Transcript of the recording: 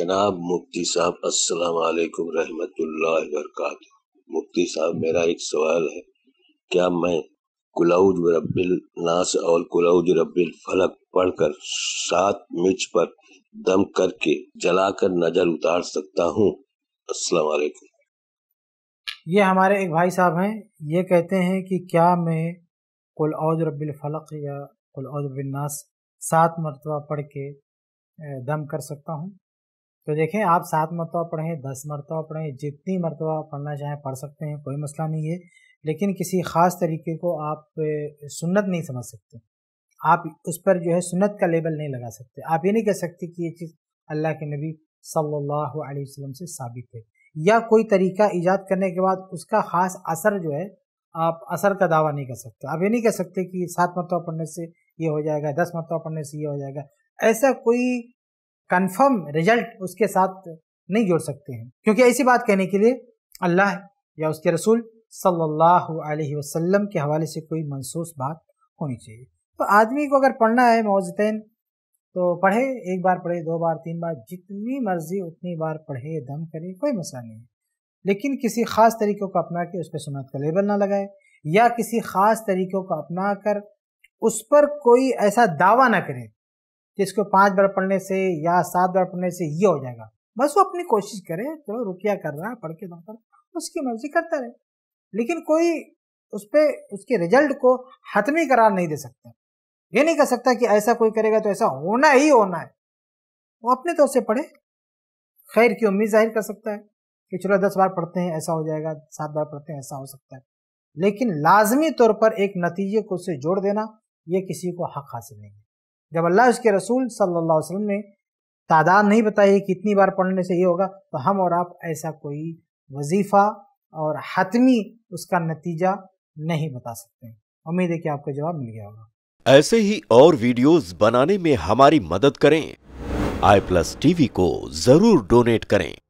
जनाब मुफ्ती साहब अस्सलाम वालेकुम रहमतुल्लाह वरकत मुफ्ती साहब मेरा एक सवाल है क्या मैं कुलाउज रब्बिल नास और कुलाउज रब्बिल फलक पढ़कर सात मिर्च पर दम करके जलाकर नजर उतार सकता हूँ अस्सलाम वालेकुम ये हमारे एक भाई साहब हैं ये कहते हैं कि क्या मैं कुल औज रब्बिल फलक या कुलाउज रब्बिल नास सात मरतबा पढ़ के दम कर सकता हूँ तो देखें आप सात मरतबा पढ़ें दस मरतबा पढ़ें जितनी मरतबा पढ़ना चाहें पढ़ सकते हैं कोई मसला नहीं है लेकिन किसी ख़ास तरीके को आप सुन्नत नहीं समझ सकते आप उस पर जो है सुन्नत का लेबल नहीं लगा सकते आप ये नहीं कह सकते कि ये चीज़ अल्लाह के नबी सल्लल्लाहु अलैहि वसल्लम से साबित है या कोई तरीका ईजाद करने के बाद उसका ख़ास असर जो है आप असर का दावा नहीं कर सकते आप ये नहीं कह सकते कि सात मरतबा पढ़ने से ये हो जाएगा दस मरतबा पढ़ने से ये हो जाएगा ऐसा कोई कन्फर्म रिजल्ट उसके साथ नहीं जोड़ सकते हैं क्योंकि ऐसी बात कहने के लिए अल्लाह या उसके रसूल सल्लल्लाहु अलैहि वसल्लम के हवाले से कोई मनसूस बात होनी चाहिए तो आदमी को अगर पढ़ना है मौजतन तो पढ़े एक बार पढ़े दो बार तीन बार जितनी मर्जी उतनी बार पढ़े दम करे कोई मसला नहीं है लेकिन किसी ख़ास तरीक़े को अपना के उस पर सुनत का लेबल ना लगाए या किसी ख़ास तरीक़ों को अपना कर उस पर कोई ऐसा दावा ना करे कि इसको पाँच बार पढ़ने से या सात बार पढ़ने से ये हो जाएगा बस वो अपनी कोशिश करे चलो तो रुकिया कर रहा है पढ़ के दम पर उसकी मर्जी करता रहे लेकिन कोई उस पर उसके रिजल्ट को हतमी करार नहीं दे सकता ये नहीं कर सकता कि ऐसा कोई करेगा तो ऐसा होना ही होना है वो अपने तौर तो से पढ़े खैर की उम्मीद जाहिर कर सकता है कि चलो दस बार पढ़ते हैं ऐसा हो जाएगा सात बार पढ़ते हैं ऐसा हो सकता है लेकिन लाजमी तौर पर एक नतीजे को उससे जोड़ देना ये किसी को हक हासिल नहीं जब अल्लाह उसके रसूल सल्ला वसलम ने तादाद नहीं बताई कितनी बार पढ़ने से ये होगा तो हम और आप ऐसा कोई वजीफ़ा और हतमी उसका नतीजा नहीं बता सकते उम्मीद है कि आपको जवाब मिल गया होगा ऐसे ही और वीडियोस बनाने में हमारी मदद करें आई प्लस टीवी को जरूर डोनेट करें